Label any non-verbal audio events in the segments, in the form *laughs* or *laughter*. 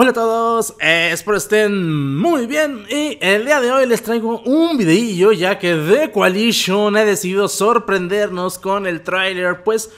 Hola a todos, espero estén muy bien y el día de hoy les traigo un videillo ya que The Coalition ha decidido sorprendernos con el tráiler pues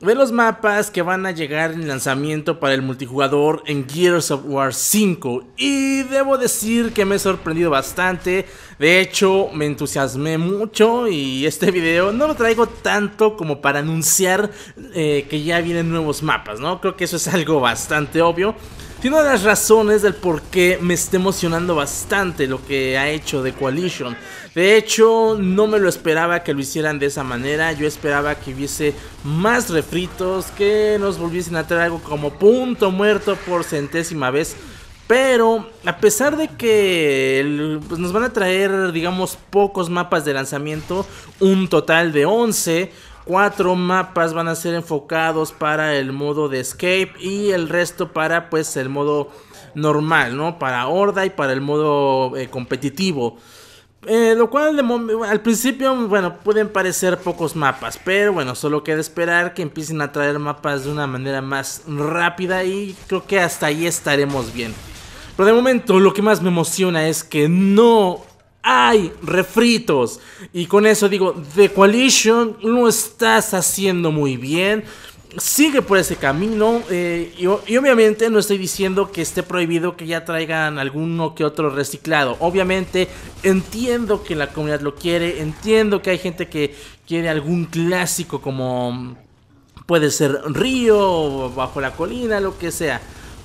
de los mapas que van a llegar en lanzamiento para el multijugador en Gears of War 5 y debo decir que me he sorprendido bastante, de hecho me entusiasmé mucho y este video no lo traigo tanto como para anunciar eh, que ya vienen nuevos mapas, ¿no? Creo que eso es algo bastante obvio. Tiene una de las razones del por qué me está emocionando bastante lo que ha hecho de Coalition. De hecho, no me lo esperaba que lo hicieran de esa manera. Yo esperaba que hubiese más refritos, que nos volviesen a traer algo como punto muerto por centésima vez. Pero a pesar de que pues, nos van a traer, digamos, pocos mapas de lanzamiento, un total de 11, Cuatro mapas van a ser enfocados para el modo de escape y el resto para pues el modo normal, ¿no? Para horda y para el modo eh, competitivo. Eh, lo cual al principio, bueno, pueden parecer pocos mapas, pero bueno, solo queda esperar que empiecen a traer mapas de una manera más rápida y creo que hasta ahí estaremos bien. Pero de momento lo que más me emociona es que no hay refritos. Y con eso digo, The Coalition no estás haciendo muy bien. Sigue por ese camino eh, y, obviamente no estoy diciendo que esté prohibido que ya traigan alguno que otro reciclado. Obviamente entiendo que la comunidad lo quiere, entiendo que hay gente que quiere algún clásico como mm, puede ser Río, o Bajo la Colina, lo que sea.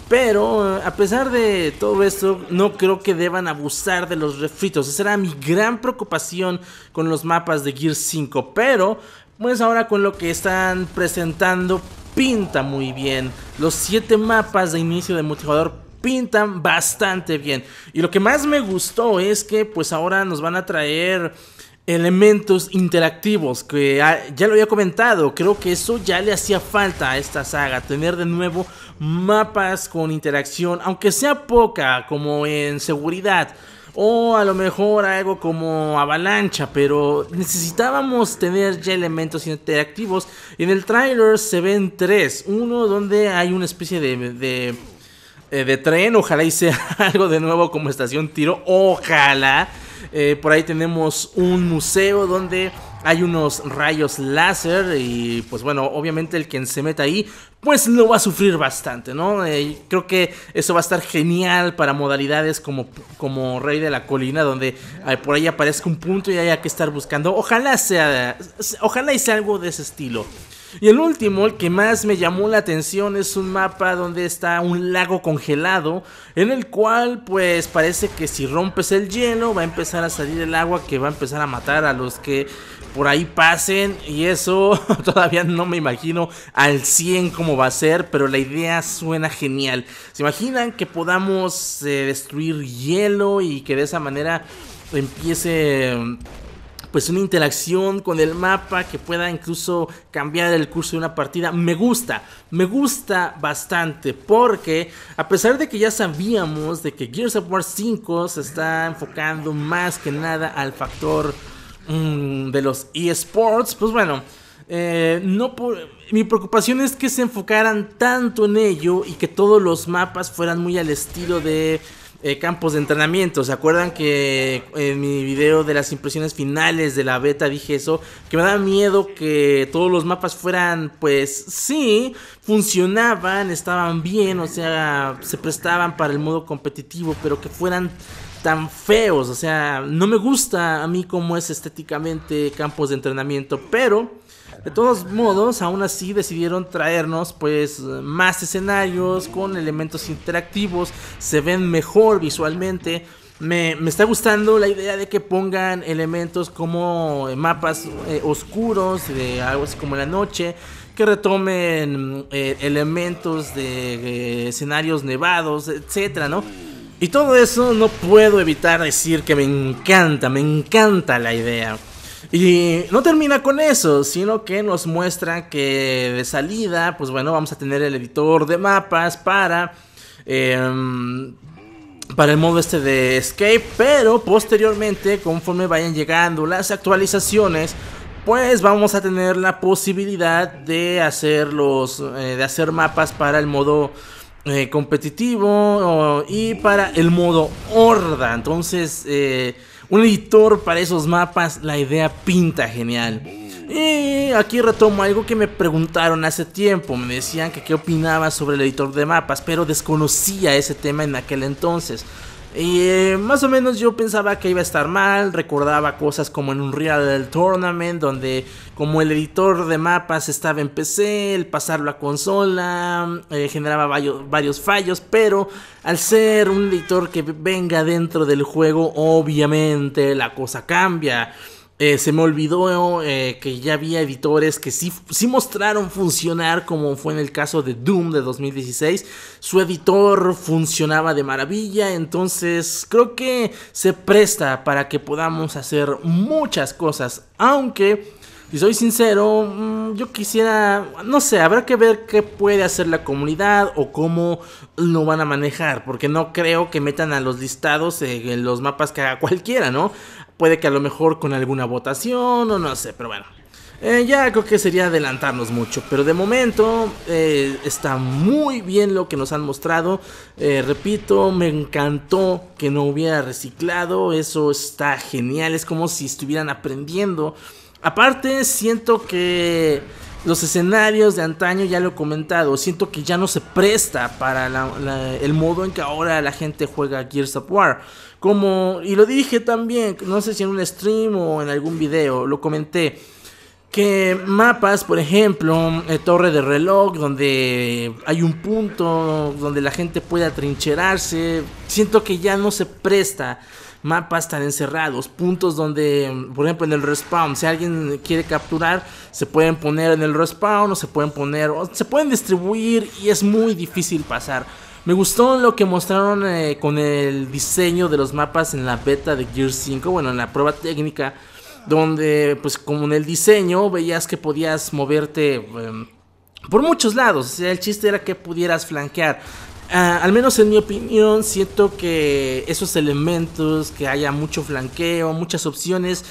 Pero a pesar de todo esto, no creo que deban abusar de los refritos. Esa era mi gran preocupación con los mapas de Gear 5. Pero, pues ahora con lo que están presentando, pinta muy bien. Los 7 mapas de inicio de multijugador pintan bastante bien. Y lo que más me gustó es que pues ahora nos van a traer elementos interactivos que ya lo había comentado, creo que eso ya le hacía falta a esta saga, tener de nuevo mapas con interacción, aunque sea poca, como en seguridad. O a lo mejor algo como avalancha, pero necesitábamos tener ya elementos interactivos. En el trailer se ven tres. Uno donde hay una especie de, de eh, de tren, ojalá sea *laughs* algo de nuevo como estación tiro, ojalá. Eh, por ahí tenemos un museo donde hay unos rayos láser y pues bueno, obviamente el quien se meta ahí pues lo va a sufrir bastante, ¿no? Eh, creo que eso va a estar genial para modalidades como, Rey de la Colina, donde eh, por ahí aparezca un punto y haya que estar buscando. Ojalá sea, ojalá sea algo de ese estilo. Y el último, el que más me llamó la atención, es un mapa donde está un lago congelado, en el cual pues parece que si rompes el hielo va a empezar a salir el agua que va a empezar a matar a los que por ahí pasen y eso *laughs* todavía no me imagino al 100 cómo va a ser, pero la idea suena genial. ¿Se imaginan que podamos eh, destruir hielo y que de esa manera empiece pues una interacción con el mapa que pueda incluso cambiar el curso de una partida. Me gusta, me gusta bastante porque a pesar de que ya sabíamos de que Gears of War 5 se está enfocando más que nada al factor mm, de los eSports, pues bueno, eh, no mi preocupación es que se enfocaran tanto en ello y que todos los mapas fueran muy al estilo de eh, campos de entrenamiento. ¿Se acuerdan que en mi video de las impresiones finales de la beta dije eso? Que me daba miedo que todos los mapas fueran, pues sí, funcionaban, estaban bien, o sea, se prestaban para el modo competitivo, pero que fueran tan feos. O sea, no me gusta a mí cómo es estéticamente campos de entrenamiento, pero de todos modos, aún así decidieron traernos pues más escenarios con elementos interactivos, se ven mejor visualmente. Me, está gustando la idea de que pongan elementos como eh, mapas eh, oscuros, de algo así como la noche, que retomen eh, elementos de escenarios nevados, etcétera, ¿no? Y todo eso no puedo evitar decir que me encanta, me encanta la idea. Y no termina con eso, sino que nos muestra que de salida, pues bueno, vamos a tener el editor de mapas para... Em, para el modo este de escape, pero posteriormente, conforme vayan llegando las actualizaciones, pues vamos a tener la posibilidad de hacer los, eh, de hacer mapas para el modo eh, competitivo y para el modo horda. Entonces, eh, un editor para esos mapas, la idea pinta genial. Y aquí retomo algo que me preguntaron hace tiempo, me decían que qué opinaba sobre el editor de mapas, pero desconocía ese tema en aquel entonces. Y eh, más o menos yo pensaba que iba a estar mal, recordaba cosas como en un Real Tournament, donde como el editor de mapas estaba en PC, el pasarlo a consola eh, generaba varios fallos, pero al ser un editor que venga dentro del juego, obviamente la cosa cambia. Eh, se me olvidó eh, que ya había editores que sí, sí, mostraron funcionar, como fue en el caso de Doom de 2016. Su editor funcionaba de maravilla, entonces creo que se presta para que podamos hacer muchas cosas, aunque si soy sincero, mm, yo quisiera, no sé, habrá que ver qué puede hacer la comunidad o cómo lo van a manejar, porque no creo que metan a los listados en los mapas que haga cualquiera, ¿no? Puede que a lo mejor con alguna votación o no sé, pero bueno. Eh, ya creo que sería adelantarnos mucho, pero de momento eh, está muy bien lo que nos han mostrado. Eh, repito, me encantó que no hubiera reciclado, eso está genial, es como si estuvieran aprendiendo Aparte, siento que los escenarios de antaño, ya lo he comentado, siento que ya no se presta para el modo en que ahora la gente juega Gears of War. Como, y lo dije también, no sé si en un stream o en algún video, lo comenté que mapas, por ejemplo, eh, torre de reloj, donde hay un punto donde la gente puede atrincherarse, siento que ya no se presta mapas tan encerrados, puntos donde, por ejemplo, en el respawn, si alguien quiere capturar, se pueden poner en el respawn o se pueden poner, se pueden distribuir y es muy difícil pasar. Me gustó lo que mostraron eh, con el diseño de los mapas en la beta de Gear 5, bueno, en la prueba técnica, donde pues como en el diseño veías que podías moverte em, por muchos lados, o sea, el chiste era que pudieras flanquear, Ah, al menos en mi opinión, siento que esos elementos, que haya mucho flanqueo, muchas opciones,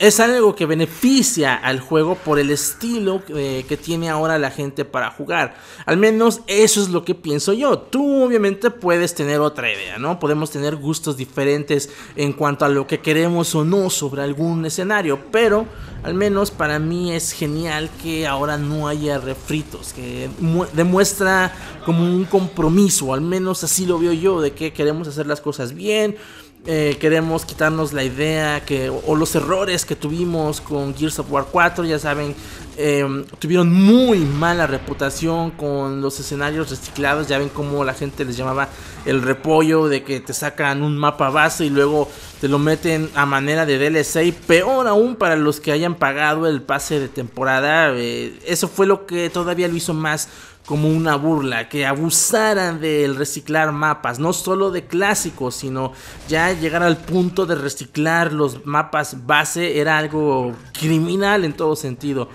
es algo que beneficia al juego por el estilo eh, que tiene ahora la gente para jugar. Al menos eso es lo que pienso yo. Tú obviamente puedes tener otra idea, ¿no? Podemos tener gustos diferentes en cuanto a lo que queremos o no sobre algún escenario, pero al menos para mí es genial que ahora no haya refritos, que demuestra como un compromiso, al menos así lo veo yo, de que queremos hacer las cosas bien eh, queremos quitarnos la idea que, o, los errores que tuvimos con Gears of War 4, ya saben, eh, tuvieron muy mala reputación con los escenarios reciclados, ya ven cómo la gente les llamaba el repollo de que te sacan un mapa base y luego te lo meten a manera de DLC peor aún para los que hayan pagado el pase de temporada, eh, eso fue lo que todavía lo hizo más como una burla, que abusaran del reciclar mapas, no solo de clásicos, sino ya llegar al punto de reciclar los mapas base era algo criminal en todo sentido.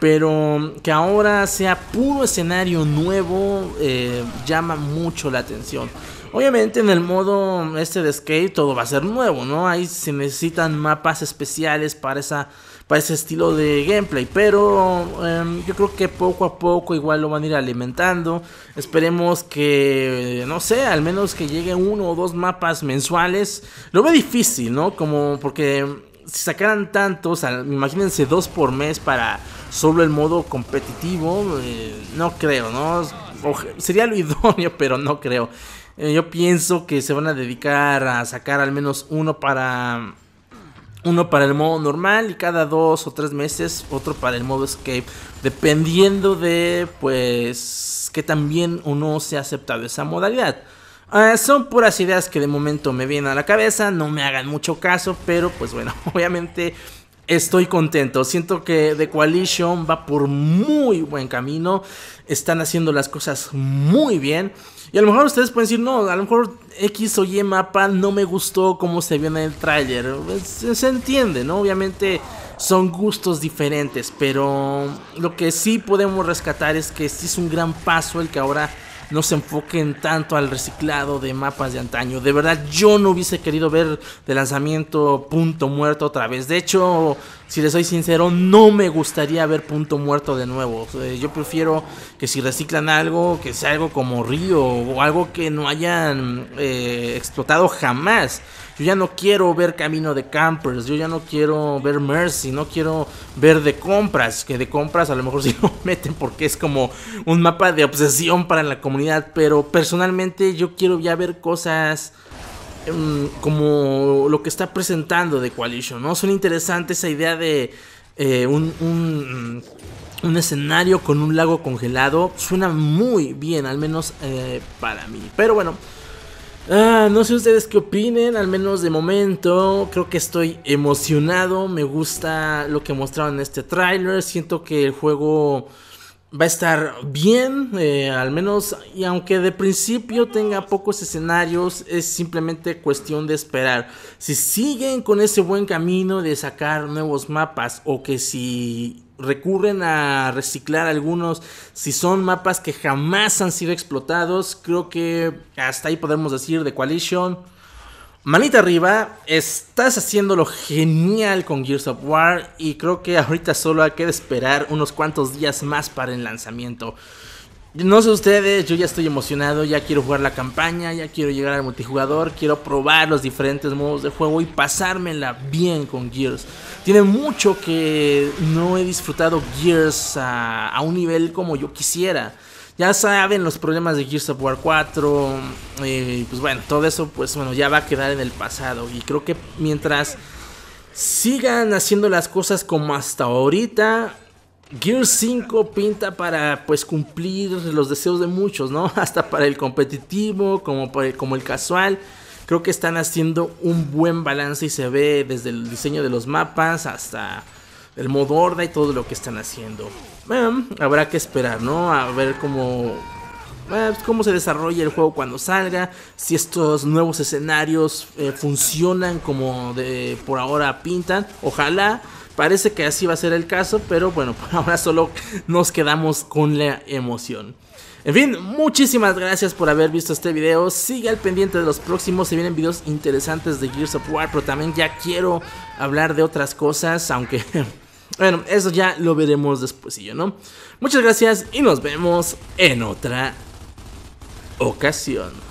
Pero que ahora sea puro escenario nuevo eh, llama mucho la atención. Obviamente en el modo este de skate todo va a ser nuevo, ¿no? Ahí se necesitan mapas especiales para, esa, para ese estilo de gameplay. Pero em, yo creo que poco a poco igual lo van a ir alimentando. Esperemos que, no sé, al menos que llegue uno o dos mapas mensuales. Lo ve difícil, ¿no? Como porque si sacaran tantos, imagínense dos por mes para solo el modo competitivo, eh, no creo, ¿no? sería lo *laughs* idóneo, pero no creo. Eh, yo pienso que se van a dedicar a sacar al menos uno para uno para el modo normal y cada dos o tres meses otro para el modo escape, dependiendo de pues que también o no se aceptado esa modalidad. Ah, son puras ideas que de momento me vienen a la cabeza, no me hagan mucho caso, pero pues bueno, *laughs* obviamente estoy contento. Siento que The Coalition va por muy buen camino. Están haciendo las cosas muy bien. Y a lo mejor ustedes pueden decir, no, a lo mejor X o Y mapa no me gustó como se vio en el tráiler. Pues, se, se, entiende, ¿no? Obviamente son gustos diferentes, pero lo que sí podemos rescatar es que sí es un gran paso el que ahora no se enfoquen tanto al reciclado de mapas de antaño. De verdad, yo no hubiese querido ver de lanzamiento Punto Muerto otra vez. De hecho, si les soy sincero, no me gustaría ver Punto Muerto de nuevo. Yo prefiero que si reciclan algo, que sea algo como Río o algo que no hayan eh, explotado jamás. Yo ya no quiero ver Camino de Campers, yo ya no quiero ver Mercy, no quiero ver de compras, que de compras a lo mejor si *laughs* lo meten porque es como un mapa de obsesión para la comunidad, pero personalmente yo quiero ya ver cosas mm, como lo que está presentando de Coalition, ¿no? interesante interesante esa idea de eh, mm, un, escenario con un lago congelado suena muy bien, al menos eh, para mí. Pero bueno, Ah, no sé ustedes qué opinen, al menos de momento creo que estoy emocionado, me gusta lo que mostraron en este tráiler, siento que el juego va a estar bien, eh, al menos, y aunque de principio tenga pocos escenarios, es simplemente cuestión de esperar. Si siguen con ese buen camino de sacar nuevos mapas o que si recurren a reciclar algunos. Si son mapas que jamás han sido explotados, creo que hasta ahí podemos decir de Coalition. Manita arriba, estás haciéndolo genial con Gears of War y creo que ahorita solo hay que esperar unos cuantos días más para el lanzamiento. No sé ustedes, yo ya estoy emocionado, ya quiero jugar la campaña, ya quiero llegar al multijugador, quiero probar los diferentes modos de juego y pasármela bien con Gears. Tiene mucho que no he disfrutado Gears a, un nivel como yo quisiera. Ya saben los problemas de Gears of War 4, eh, pues bueno, todo eso pues bueno, ya va a quedar en el pasado y creo que mientras sigan haciendo las cosas como hasta ahorita, Gear 5 pinta para pues cumplir los deseos de muchos, ¿no? *laughs* Hasta para el competitivo, como, el, como el casual. Creo que están haciendo un buen balance y se ve desde el diseño de los mapas hasta el modo horda y todo lo que están haciendo. habrá que esperar, ¿no? A ver cómo, eh, cómo se desarrolla el juego cuando salga, si estos nuevos escenarios eh, funcionan como de por ahora pintan. Ojalá parece que así va a ser el caso, pero bueno, *laughs* por ahora solo nos quedamos con la emoción. En fin, muchísimas gracias por haber visto este video. Sigue al pendiente de los próximos. Se vienen videos interesantes de Gears of War. Pero también ya quiero hablar de otras cosas. Aunque, *laughs* bueno, eso ya lo veremos después. ¿no? Muchas gracias y nos vemos en otra ocasión.